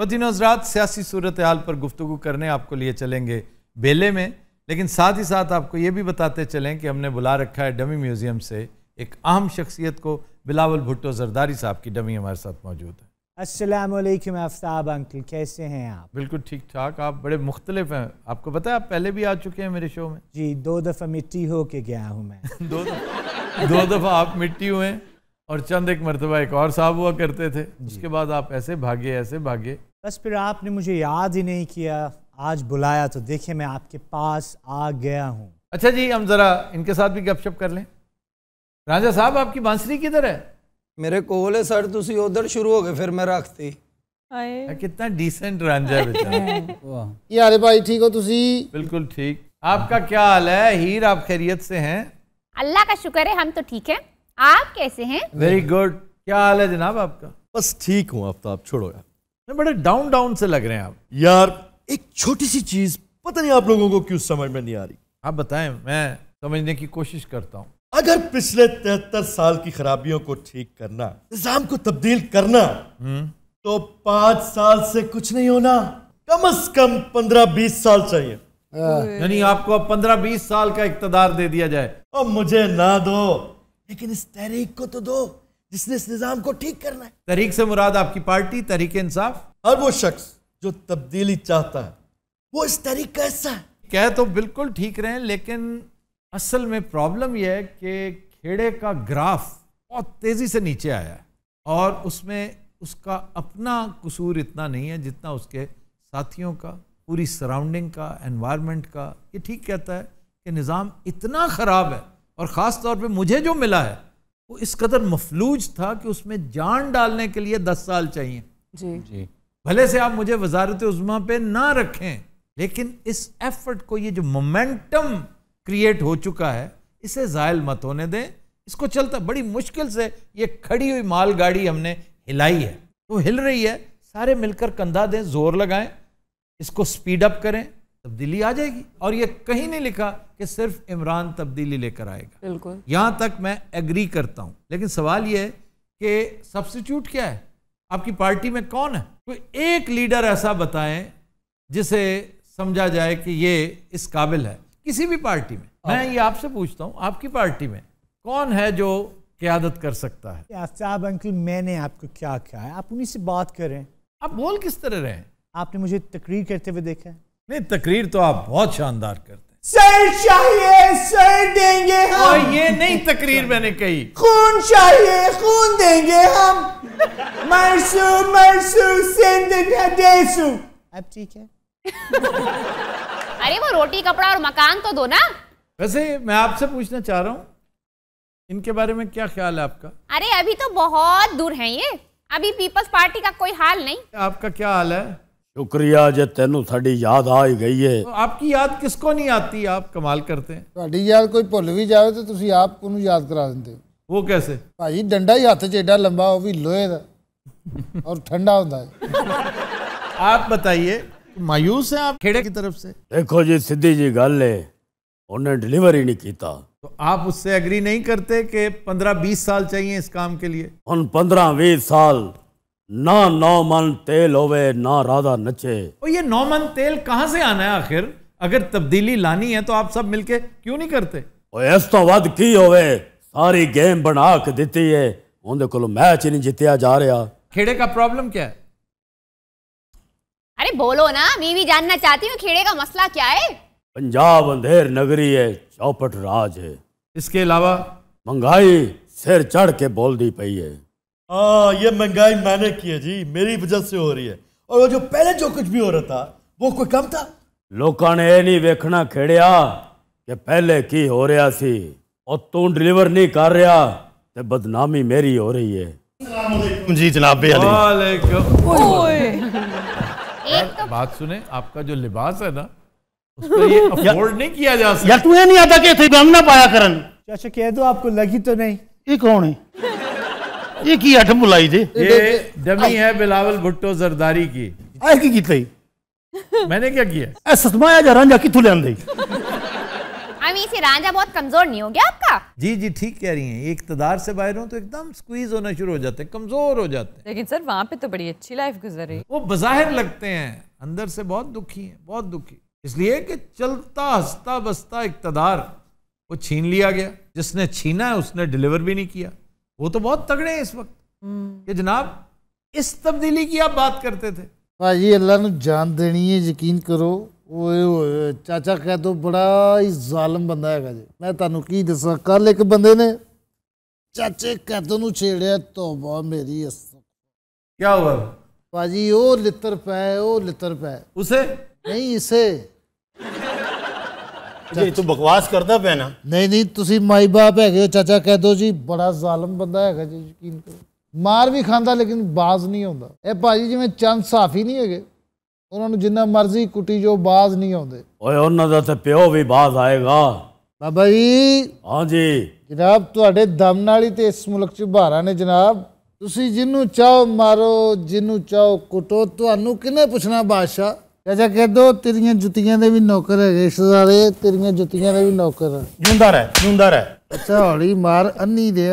वतिन हजरात सियासी सूरत हाल पर गुफ्तु करने आपको लिए चलेंगे बेले में लेकिन साथ ही साथ आपको ये भी बताते चलें कि हमने बुला रखा है डमी म्यूज़ियम से एक अहम शख्सियत को बिलावल भुट्टो जरदारी साहब की डमी हमारे साथ मौजूद है असलम आफ्ताब अंकल कैसे हैं आप बिल्कुल ठीक ठाक आप बड़े मुख्तलिफ हैं आपको पता है आप पहले भी आ चुके हैं मेरे शो में जी दो दफ़ा मिट्टी हो के गया हूँ मैं दो दफा, दो दफ़ा आप मिट्टी हुए और चंद एक मरतबा एक और साहब हुआ करते थे उसके बाद आप ऐसे भागे ऐसे भागे बस फिर आपने मुझे याद ही नहीं किया आज बुलाया तो देखिए मैं आपके पास आ गया हूँ अच्छा जी हम ज़रा इनके साथ भी गपशप कर लें राजा साहब आपकी बांसुरी किधर है मेरे कोल है सर तुम उधर शुरू हो गए फिर मैं रखती कितना डिसेंट रांझा बेचारा यार भाई ठीक हो तुसी बिल्कुल ठीक आपका क्या हाल है हीर आप खैरियत से हैं अल्लाह का शुक्र है हम तो ठीक हैं आप कैसे हैं वेरी गुड क्या हाल है जनाब आपका बस ठीक हूँ आप तो आप छोड़ो यार मैं बड़े डाउन डाउन से लग रहे हैं आप यार एक छोटी सी चीज पता नहीं आप लोगों को क्यों समझ में नहीं आ रही आप बताएं मैं समझने की कोशिश करता हूँ अगर पिछले तिहत्तर साल की खराबियों को ठीक करना निजाम को तब्दील करना हम्म। तो पांच साल से कुछ नहीं होना कम अज कम पंद्रह बीस साल चाहिए हाँ। यानी आपको अब पंद्रह बीस साल का इकतदार दे दिया जाए और मुझे ना दो लेकिन इस तहरीक को तो दो जिसने इस निज़ाम को ठीक करना है तरीक से मुराद आपकी पार्टी तरीक इंसाफ हर वो शख्स जो तब्दीली चाहता है वो इस तरीक का हिस्सा है कह तो बिल्कुल ठीक रहे हैं लेकिन असल में प्रॉब्लम यह है कि खेड़े का ग्राफ बहुत तेज़ी से नीचे आया है और उसमें उसका अपना कसूर इतना नहीं है जितना उसके साथियों का पूरी सराउंडिंग का एनवायरनमेंट का ये ठीक कहता है कि निज़ाम इतना ख़राब है और ख़ास तौर पे मुझे जो मिला है वो इस कदर मफलूज था कि उसमें जान डालने के लिए दस साल चाहिए जी जी भले से आप मुझे वजारत उजमा पे ना रखें लेकिन इस एफर्ट को ये जो मोमेंटम क्रिएट हो चुका है इसे जायल मत होने दें इसको चलता बड़ी मुश्किल से ये खड़ी हुई मालगाड़ी हमने हिलाई है वो तो हिल रही है सारे मिलकर कंधा दें जोर लगाएं इसको स्पीड अप करें तब्दीली आ जाएगी और ये कहीं नहीं लिखा कि सिर्फ इमरान तब्दीली लेकर आएगा बिल्कुल यहाँ तक मैं एग्री करता हूँ लेकिन सवाल ये है कि सब्सिट्यूट क्या है आपकी पार्टी में कौन है कोई एक लीडर ऐसा बताएं जिसे समझा जाए कि ये इस काबिल है किसी भी पार्टी में मैं ये आपसे पूछता हूँ आपकी पार्टी में कौन है जो क्यादत कर सकता है आफ्ताब अंकल मैंने आपको क्या कहा है आप उन्हीं से बात करें आप बोल किस तरह रहे आपने मुझे तकरीर करते हुए देखा है नहीं तकरीर तो आप बहुत शानदार करते सर चाहिए सर देंगे हम और ये नहीं तकरीर मैंने कही खून चाहिए खून देंगे हम मरसू मरसू सिंध देसू अब ठीक है अरे वो रोटी कपड़ा और मकान तो दो ना वैसे मैं आपसे पूछना चाह रहा हूँ इनके बारे में क्या ख्याल है आपका अरे अभी तो बहुत दूर है ये अभी पीपल्स पार्टी का कोई हाल नहीं आपका क्या हाल है शुक्रिया जे तेन साड़ी याद आ ही गई है तो आपकी याद किसको नहीं आती आप कमाल करते हैं याद ਯਾਦ ਕੋਈ ਭੁੱਲ ਵੀ ਜਾਵੇ ਤੇ आप ਆਪ ਉਹਨੂੰ ਯਾਦ ਕਰਾ वो कैसे भाई डंडा ही हाथ 'ਚ ਏਡਾ ਲੰਬਾ ਉਹ ਵੀ ਲੋਹੇ ਦਾ ਔਰ ਠੰਡਾ ਹੁੰਦਾ आप बताइए मायूस हैं आप खेड़े की तरफ से देखो जी सीधी जी गल है उन्हें डिलीवर ही नहीं किया तो आप उससे एग्री नहीं करते कि पंद्रह बीस साल चाहिए इस काम के लिए उन पंद्रह बीस साल ना नौ मन तेल होवे ना राधा नचे और ये नौ मन तेल कहां से आना है आखिर अगर तब्दीली लानी है तो आप सब मिलके क्यों नहीं करते इस तो वाद की होवे सारी गेम बना के दी है उनके को मैच ही नहीं जीतिया जा रहा खेड़े का प्रॉब्लम क्या है अरे बोलो ना मैं भी जानना चाहती हूँ खेड़े का मसला क्या है पंजाब अंधेर नगरी है चौपट राज है इसके अलावा महंगाई सिर चढ़ के बोल दी पई है हाँ ये महंगाई मैंने की है जी मेरी वजह से हो रही है और वो जो पहले जो कुछ भी हो रहा था वो कोई कम था ਲੋਕਾਂ ने यह नहीं वेखना खेड़िया कि पहले की हो रहा सी और तू डिलीवर नहीं कर रहा तो बदनामी मेरी हो रही है जी जनाब तो- बात सुने आपका जो लिबास है ना उसको ये अफोर्ड नहीं किया जा सकता यार नहीं आता कि हम ना पाया करन चाचा कह दो आपको लगी तो नहीं ये कौन है ये की आठम बुलाई थे ये डमी है बिलावल भुट्टो जरदारी की आए की की थी मैंने क्या किया ए सतमाया जा रांझा किथु ले आंदे आमी से रांझा बहुत कमजोर नहीं हो गया आपका जी जी ठीक कह रही हैं ये से बाहर हूं तो एकदम स्क्वीज होना शुरू हो जाते हैं कमजोर हो जाते हैं लेकिन सर वहां पे तो बड़ी अच्छी लाइफ गुजर रही वो बाहर लगते हैं अंदर से बहुत दुखी हैं बहुत दुखी इसलिए कि चलता हंसता बसता इकतदार वो छीन लिया गया जिसने छीना है उसने डिलीवर भी नहीं किया वो तो बहुत तगड़े हैं इस वक्त कि हम्म। जनाब इस तब्दीली की आप बात करते थे भाई अल्लाह ने जान देनी है यकीन करो वो चाचा कह दो बड़ा ही ਜ਼ਾਲम ਬੰਦਾ ਹੈਗਾ ਜੀ ਮੈਂ ਤੁਹਾਨੂੰ ਕੀ ਦੱਸਾਂ ਕੱਲ ਇੱਕ ਬੰਦੇ ਨੇ ਚਾਚੇ ਕੈਦੋਂ ਨੂੰ ਛੇੜਿਆ ਤੋਬਾ ਮੇਰੀ ਅਸ क्या हुआ भाजी ओ लित्र पै ओ लित्र पै उसे नहीं इसे ਜੇ ਤੂੰ ਬਕਵਾਸ ਕਰਦਾ ਪਿਆ ਨਾ ਨਹੀਂ ਨਹੀਂ ਤੁਸੀਂ ਮਾਈ ਬਾਪ ਹੈਗੇ ਹੋ ਚਾਚਾ ਕਹਿ ਦੋ ਜੀ ਬੜਾ ਜ਼ਾਲਮ ਬੰਦਾ ਹੈਗਾ ਜੀ ਯਕੀਨ ਕਰੋ ਮਾਰ ਵੀ ਖਾਂਦਾ ਲੇਕਿਨ ਬਾਜ਼ ਨਹੀਂ ਆਉਂਦਾ ਇਹ ਭਾਜੀ ਜਿਵੇਂ ਚੰਦ ਸਾਫੀ ਨਹੀਂ ਹੈਗੇ ਉਹਨਾਂ ਨੂੰ ਜਿੰਨਾ ਮਰਜ਼ੀ ਕੁੱਟੀ ਜੋ ਬਾਜ਼ ਨਹੀਂ ਆਉਂਦੇ ਓਏ ਉਹਨਾਂ ਦਾ ਤਾਂ ਪਿਓ ਵੀ ਬਾਜ਼ ਆਏਗਾ ਬਾਬਾ ਜੀ ਹਾਂਜੀ ਜਨਾਬ ਤੁਹਾਡੇ ਦਮ ਨਾਲ ਹੀ ਤੇ ਇਸ ਮੁਲਕ 'ਚ ਭਾਰਾ ਨੇ ਜਨਾਬ ਤੁਸੀਂ ਜਿੰਨੂੰ ਚਾਹੋ ਮਾਰੋ ਜਿੰਨੂੰ ਚਾਹੋ ਕੁੱਟੋ ਤੁਹਾਨੂੰ ਕਿਨੇ ਪੁੱਛਣਾ ਬਾਦਸ਼ਾਹ ਚਾਚਾ ਕਹਦੋ ਤੇਰੀਆਂ ਜੁੱਤੀਆਂ ਦੇ ਵੀ ਨੌਕਰ ਹੈ ਰਿਸ਼ਤੇਦਾਰੇ ਤੇਰੀਆਂ ਜੁੱਤੀਆਂ ਦੇ ਵੀ ਨੌਕਰ ਜੁੰਦਾਰ ਹੈ ਜੁੰਦਾਰ ਹੈ ਅੱਛਾ ਹੌਲੀ ਮਾਰ ਅੰਨੀ ਦੇ